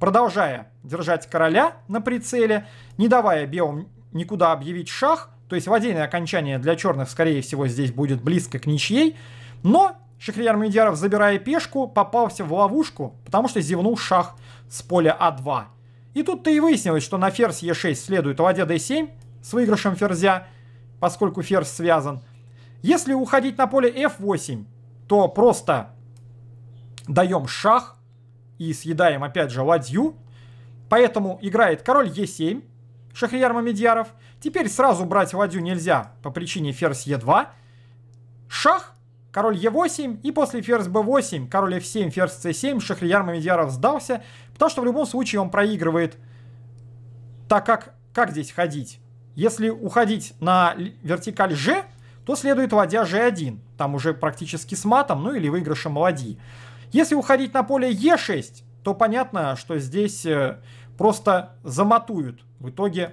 Продолжая держать короля на прицеле, не давая белым никуда объявить шах, то есть владение окончания для черных, скорее всего, здесь будет близко к ничьей, но Шахрияр Мамедьяров, забирая пешку, попался в ловушку, потому что зевнул шах с поля А2. И тут-то и выяснилось, что на ферзь Е6 следует ладья d7 с выигрышем ферзя, поскольку ферзь связан. Если уходить на поле f8, то просто даем шах и съедаем опять же ладью. Поэтому играет король Е7, Шахрияр Мамедьяров. Теперь сразу брать ладью нельзя по причине ферзь Е2. Шах король Е8, и после ферзь b 8 король F7, ферзь c 7 Шахрияр Мамедьяров сдался, потому что в любом случае он проигрывает. Так как, как здесь ходить? Если уходить на вертикаль g, то следует ладья G1, там уже практически с матом, ну или выигрышем ладьи. Если уходить на поле e 6 то понятно, что здесь э, просто заматуют в итоге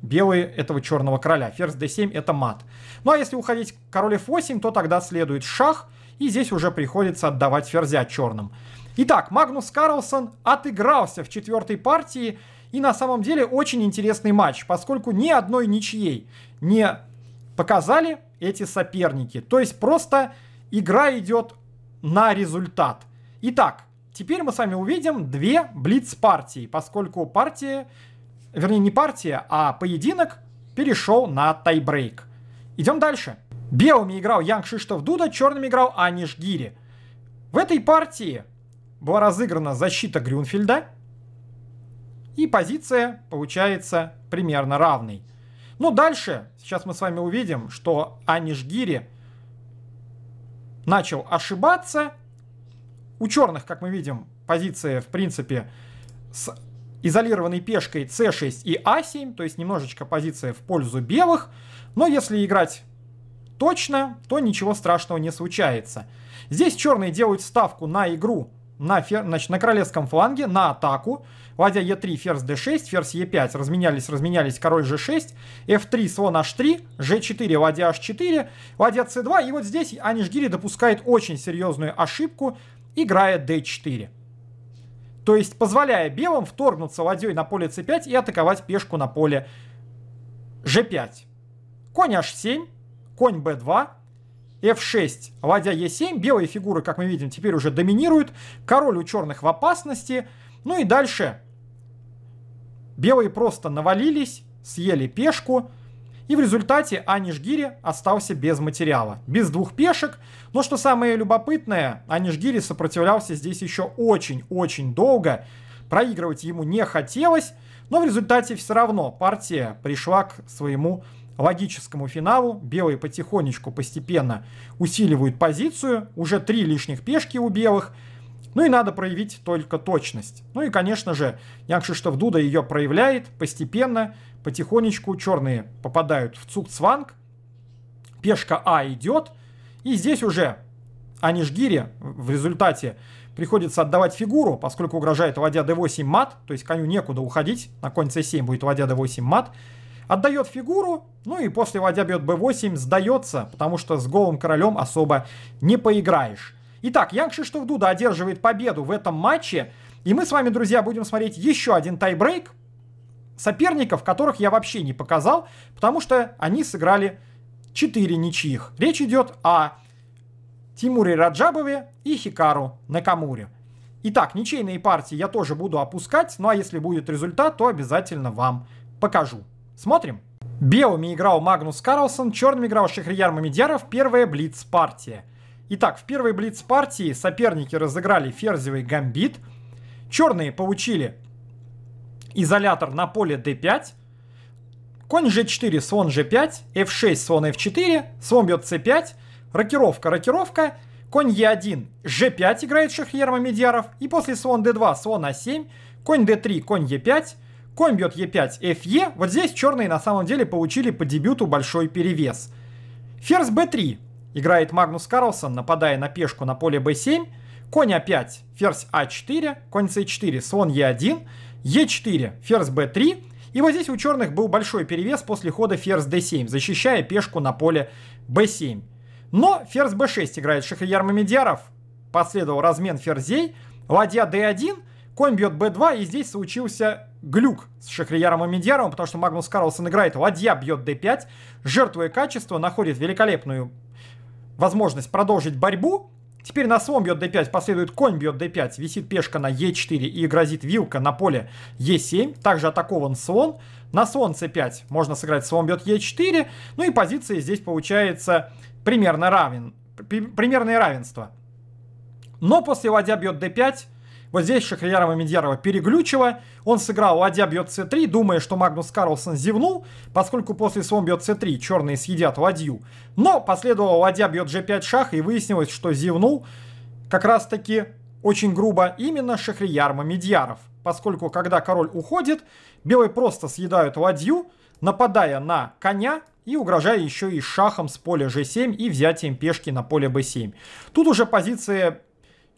белые этого черного короля. Ферзь d7 это мат. Ну а если уходить король f8, то тогда следует шах, и здесь уже приходится отдавать ферзя черным. Итак, Магнус Карлсон отыгрался в четвертой партии, и на самом деле очень интересный матч, поскольку ни одной ничьей не показали эти соперники. То есть просто игра идет на результат. Итак, теперь мы с вами увидим две блиц-партии, поскольку партия, вернее не партия, а поединок перешел на тайбрейк. Идем дальше. Белыми играл Ян Кшиштов Дуда, черными играл Аниш Гири. В этой партии была разыграна защита Грюнфельда, и позиция получается примерно равной. Но дальше, сейчас мы с вами увидим, что Аниш Гири начал ошибаться. У черных, как мы видим, позиция, в принципе, с изолированной пешкой c6 и a а 7 то есть немножечко позиция в пользу белых – но если играть точно, то ничего страшного не случается. Здесь черные делают ставку на игру на, фер... значит, на королевском фланге, на атаку. Ладья Е3, ферзь d6, ферзь Е5, разменялись, разменялись, король G6, F3, слон H3, G4, ладья H4, ладья C2. И вот здесь Анишгири допускает очень серьезную ошибку, играя D4. То есть позволяя белым вторгнуться ладьей на поле c5 и атаковать пешку на поле g5 конь h7, конь b2, f6, ладья e7, белые фигуры, как мы видим, теперь уже доминируют, король у черных в опасности, ну и дальше белые просто навалились, съели пешку, и в результате Анишгири остался без материала, без двух пешек. Но что самое любопытное, Анишгири сопротивлялся здесь еще очень-очень долго, проигрывать ему не хотелось, но в результате все равно партия пришла к своему результату логическому финалу. Белые потихонечку, постепенно усиливают позицию. Уже три лишних пешки у белых. Ну и надо проявить только точность. Ну и, конечно же, Якшиштов Дуда ее проявляет постепенно, потихонечку. Черные попадают в цукцванг. Пешка А идет. И здесь уже Анишгире в результате приходится отдавать фигуру, поскольку угрожает ладья d8 мат, то есть коню некуда уходить, на конь c7 будет ладья d8 мат. Отдает фигуру, ну и после ладья бьет b8 сдается, потому что с голым королем особо не поиграешь. Итак, Янг Шиштов Дуда одерживает победу в этом матче. И мы с вами, друзья, будем смотреть еще один тайбрейк соперников, которых я вообще не показал, потому что они сыграли 4 ничьих. Речь идет о Тимуре Раджабове и Хикару Накамуре. Итак, ничейные партии я тоже буду опускать, ну а если будет результат, то обязательно вам покажу. Смотрим. Белыми играл Магнус Карлсон, черными играл Шахрияр Мамедьяров. Первая блиц-партия. Итак, в первой блиц-партии соперники разыграли ферзевый гамбит. Черные получили изолятор на поле d5. Конь g4, слон g5, f6, слон f4, слон бьет c5, рокировка, рокировка, конь e1, g5 играет Шахьер Мамедьяров, и после слон d2, слон a7, а конь d3, конь e5, Конь бьет Е5, Фе. Вот здесь черные на самом деле получили по дебюту большой перевес. Ферзь Б3. Играет Магнус Карлсон, нападая на пешку на поле Б7. Конь А5, ферзь А4, конь С4, слон Е1, Е4, ферзь Б3. И вот здесь у черных был большой перевес после хода ферзь d7, защищая пешку на поле b7. Но ферзь b6 играет Шахрияр Мамедьяров. Последовал размен ферзей, ладья d1, конь бьет b2, и здесь случился глюк с Шахрияром и Медьяровым, потому что Магнус Карлсон играет ладья, бьет d5, жертвуя качество, находит великолепную возможность продолжить борьбу. Теперь на слон бьет d5, последует конь бьет d5, висит пешка на e4 и грозит вилка на поле e7. Также атакован слон. На слон c5 можно сыграть слон бьет e4. Ну и позиции здесь получается примерно равен, примерное равенство. Но после ладья бьет d5 вот здесь Шахриярова Медьярова переглючила. Он сыграл ладья бьет c3, думая, что Магнус Карлсон зевнул, поскольку после слон бьет c3 черные съедят ладью. Но последовало ладья бьет g5 шах, и выяснилось, что зевнул как раз-таки очень грубо именно шахриярма Мамедьяров, поскольку когда король уходит, белые просто съедают ладью, нападая на коня и угрожая еще и шахом с поля g7 и взятием пешки на поле b7. Тут уже позиция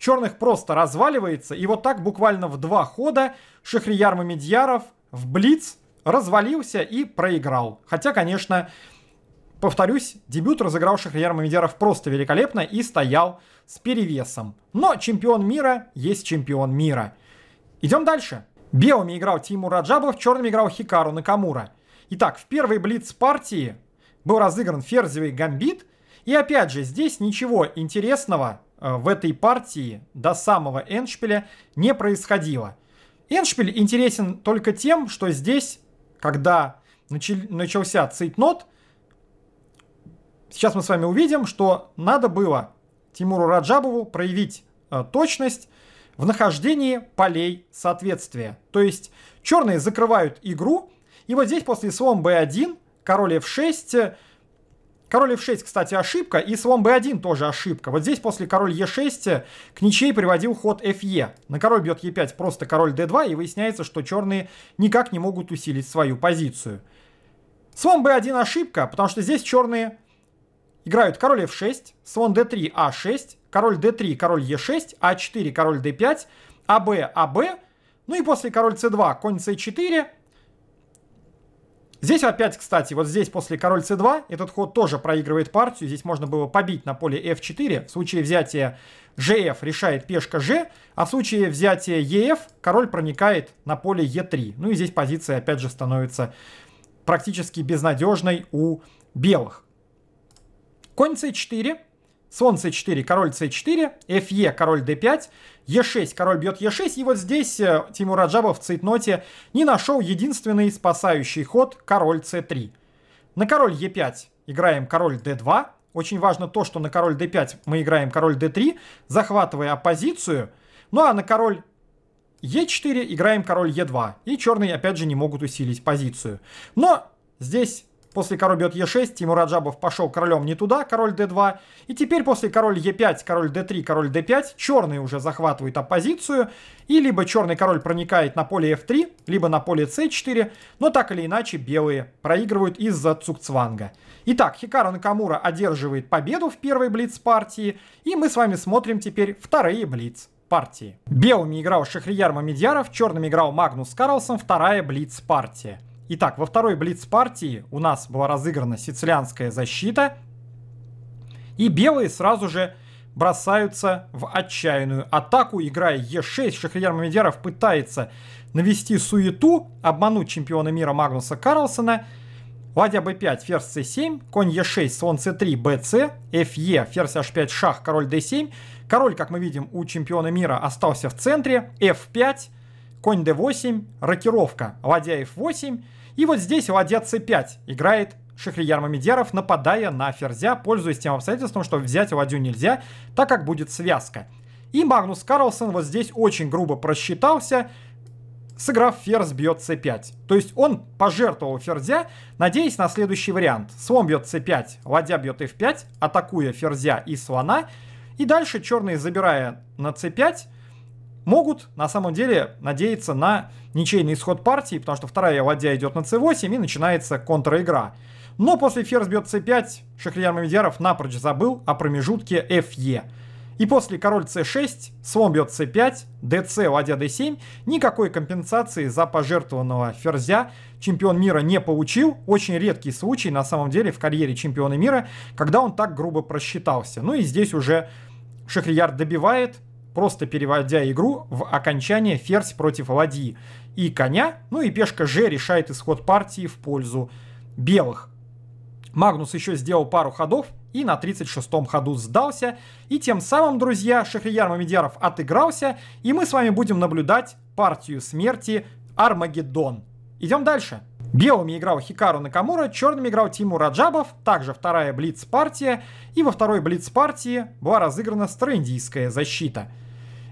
черных просто разваливается, и вот так буквально в два хода Шахрияр Мамедьяров в блиц развалился и проиграл. Хотя, конечно, повторюсь, дебют разыграл Шахрияр Мамедьяров просто великолепно и стоял с перевесом. Но чемпион мира есть чемпион мира. Идем дальше. Белыми играл Тимур Раджабов, черными играл Хикару Накамура. Итак, в первой блиц-партии был разыгран ферзевый гамбит. И опять же, здесь ничего интересного Э, в этой партии до самого Эншпиля не происходило. Эншпиль интересен только тем, что здесь, когда начался цейтнот, сейчас мы с вами увидим, что надо было Тимуру Раджабову проявить э, точность в нахождении полей соответствия. То есть черные закрывают игру, и вот здесь после слон b1, король f6, Король f6, кстати, ошибка, и слон b1 тоже ошибка. Вот здесь после король e6 э, к ничей приводил ход fe. На король бьет e5 просто король d2, и выясняется, что черные никак не могут усилить свою позицию. Слон b1 ошибка, потому что здесь черные играют король f6, слон d3, a6, король d3, король e6, a4, а король d5, аб, аб, ну и после король c2, конь c4, Здесь опять, кстати, вот здесь после король c2 этот ход тоже проигрывает партию. Здесь можно было побить на поле f4. В случае взятия gf решает пешка g, а в случае взятия ef король проникает на поле e3. Ну и здесь позиция опять же становится практически безнадежной у белых. Конь c4 слон c4, король c4, fe, король d5, e6, король бьет e6, и вот здесь э, Тимур Раджабов в цейтноте не нашел единственный спасающий ход король c3. На король e5 играем король d2, очень важно то, что на король d5 мы играем король d3, захватывая оппозицию, ну а на король e4 играем король e2, и черные опять же не могут усилить позицию. Но здесь После король бьет Е6, Тимур Аджабов пошел королем не туда, король d2. И теперь после король Е5, король d3, король d5, черные уже захватывают оппозицию. И либо черный король проникает на поле f3, либо на поле c4. Но так или иначе белые проигрывают из-за Цукцванга. Итак, Хикару Накамура одерживает победу в первой блиц-партии. И мы с вами смотрим теперь вторые блиц партии. Белыми играл Шахрияр Мамедьяров, черными играл Магнус Карлсон, вторая блиц-партия. Итак, во второй блиц-партии у нас была разыграна сицилианская защита. И белые сразу же бросаются в отчаянную атаку, играя Е6. Шахрияр Мамедяров пытается навести суету, обмануть чемпиона мира Магнуса Карлсона. Ладья b5, ферзь c7, конь e6, слон c3, bc, fe, ферзь h5, шах, король d7. Король, как мы видим, у чемпиона мира остался в центре, f5, конь d8, рокировка, ладья f8, и вот здесь ладья c5 играет Шахрияр Мамедеров, нападая на ферзя, пользуясь тем обстоятельством, что взять ладью нельзя, так как будет связка. И Магнус Карлсон вот здесь очень грубо просчитался, сыграв ферзь бьет c5. То есть он пожертвовал ферзя, надеясь на следующий вариант. Слон бьет c5, ладья бьет f5, атакуя ферзя и слона. И дальше черные, забирая на c5, могут на самом деле надеяться на ничейный исход партии, потому что вторая ладья идет на c8 и начинается контр-игра. Но после ферзь бьет c5 Шахрияр Мамедьяров напрочь забыл о промежутке fe. И после король c6, слон бьет c5, dc, ладья d7, никакой компенсации за пожертвованного ферзя чемпион мира не получил. Очень редкий случай на самом деле в карьере чемпиона мира, когда он так грубо просчитался. Ну и здесь уже Шахрияр добивает просто переводя игру в окончание ферзь против ладьи. И коня, ну и пешка Ж решает исход партии в пользу белых. Магнус еще сделал пару ходов и на 36-м ходу сдался. И тем самым, друзья, Шахрияр Мамедьяров отыгрался, и мы с вами будем наблюдать партию смерти Армагеддон. Идем дальше. Белыми играл Хикару Накамура, черными играл Тимур Раджабов, также вторая Блиц-партия, и во второй Блиц-партии была разыграна староиндийская защита.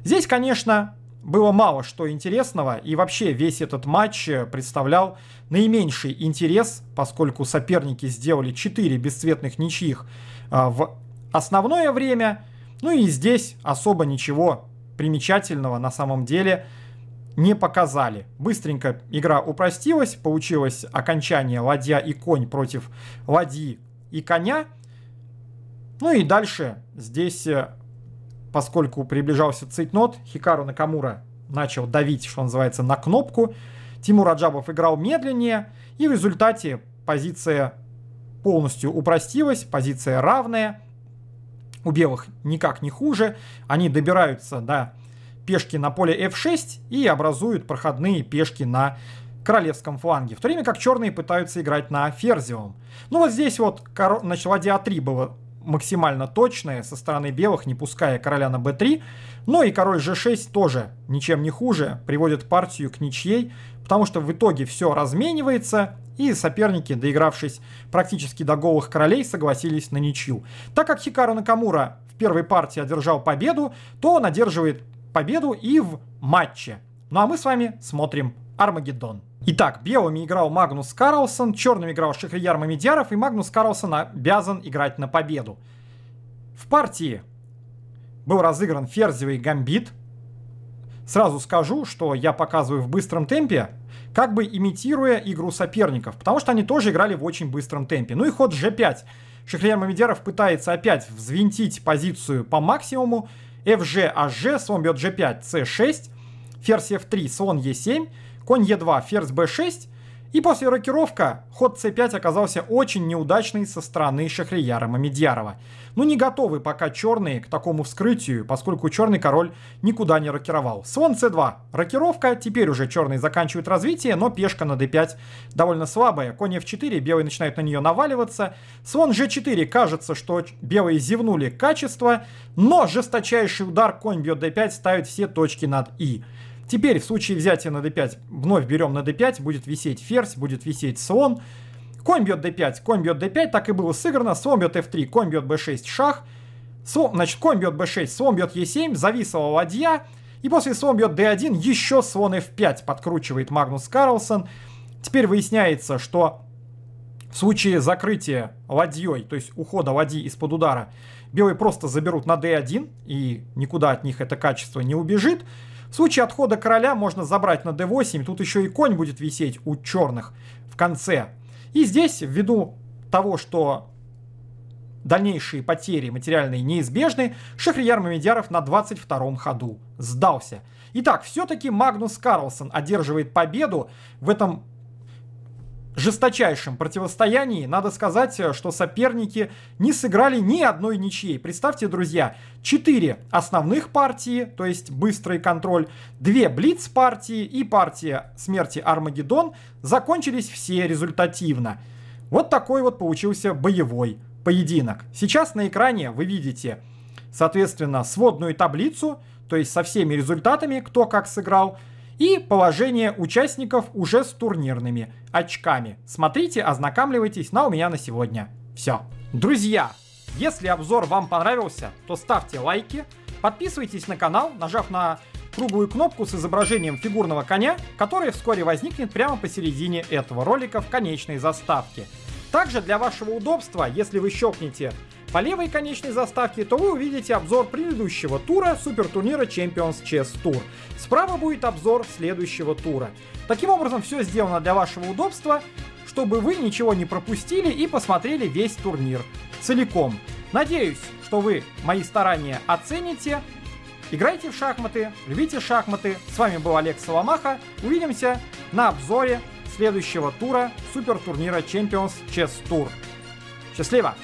Здесь, конечно, было мало что интересного, и вообще весь этот матч э, представлял наименьший интерес, поскольку соперники сделали 4 бесцветных ничьих э, в основное время, ну и здесь особо ничего примечательного на самом деле – не показали. Быстренько игра упростилась, получилось окончание ладья и конь против ладьи и коня. Ну и дальше здесь, э, поскольку приближался цейтнот, Хикару Накамура начал давить, что называется, на кнопку. Тимур Аджабов играл медленнее, и в результате позиция полностью упростилась, позиция равная. У белых никак не хуже. Они добираются до пешки на поле f6 и образуют проходные пешки на королевском фланге, в то время как черные пытаются играть на ферзевом. Ну вот здесь вот кор... начала d3 было максимально точное со стороны белых, не пуская короля на b3. Но ну и король g6 тоже ничем не хуже, приводит партию к ничьей, потому что в итоге все разменивается, и соперники, доигравшись практически до голых королей, согласились на ничью. Так как Хикару Накамура в первой партии одержал победу, то он одерживает победу и в матче. Ну а мы с вами смотрим Армагеддон. Итак, белыми играл Магнус Карлсон, черными играл Шахрияр Мамедьяров, и Магнус Карлсон обязан играть на победу. В партии был разыгран ферзевый гамбит. Сразу скажу, что я показываю в быстром темпе, как бы имитируя игру соперников, потому что они тоже играли в очень быстром темпе. Ну и ход g5. Шахрияр Мамедьяров пытается опять взвинтить позицию по максимуму, fg, hg, слон бьет g5, c6, ферзь f3, слон e7, конь e2, ферзь b6, и после рокировка ход c5 оказался очень неудачный со стороны Шахрияра Мамедьярова. Ну не готовы пока черные к такому вскрытию, поскольку черный король никуда не рокировал. Слон c2. Рокировка. Теперь уже черные заканчивают развитие, но пешка на d5 довольно слабая. Конь f4, белые начинают на нее наваливаться. Слон g4. Кажется, что белые зевнули качество, но жесточайший удар конь бьет d5 ставит все точки над и. Теперь в случае взятия на d5, вновь берем на d5, будет висеть ферзь, будет висеть слон. Конь бьет d5, конь бьет d5, так и было сыграно. Слон бьет f3, конь бьет b6, шах. Слон, значит, конь бьет b6, слон бьет e7, зависла ладья. И после слон бьет d1 еще слон f5 подкручивает Магнус Карлсон. Теперь выясняется, что в случае закрытия ладьей, то есть ухода ладьи из-под удара, белые просто заберут на d1, и никуда от них это качество не убежит. В случае отхода короля можно забрать на d8, тут еще и конь будет висеть у черных в конце. И здесь, ввиду того, что дальнейшие потери материальные неизбежны, Шахрияр Мамедяров на 22-м ходу сдался. Итак, все-таки Магнус Карлсон одерживает победу в этом жесточайшем противостоянии, надо сказать, э, что соперники не сыграли ни одной ничьей. Представьте, друзья, 4 основных партии, то есть быстрый контроль, 2 блиц-партии и партия смерти Армагеддон закончились все результативно. Вот такой вот получился боевой поединок. Сейчас на экране вы видите, соответственно, сводную таблицу, то есть со всеми результатами, кто как сыграл – и положение участников уже с турнирными очками. Смотрите, ознакомливайтесь на у меня на сегодня. Все. Друзья, если обзор вам понравился, то ставьте лайки, подписывайтесь на канал, нажав на круглую кнопку с изображением фигурного коня, который вскоре возникнет прямо посередине этого ролика в конечной заставке. Также для вашего удобства, если вы щелкнете по левой конечной заставке, то вы увидите обзор предыдущего тура супертурнира Champions Chess Tour. Справа будет обзор следующего тура. Таким образом, все сделано для вашего удобства, чтобы вы ничего не пропустили и посмотрели весь турнир целиком. Надеюсь, что вы мои старания оцените. Играйте в шахматы, любите шахматы. С вами был Олег Соломаха. Увидимся на обзоре следующего тура супертурнира Champions Chess Tour. Счастливо!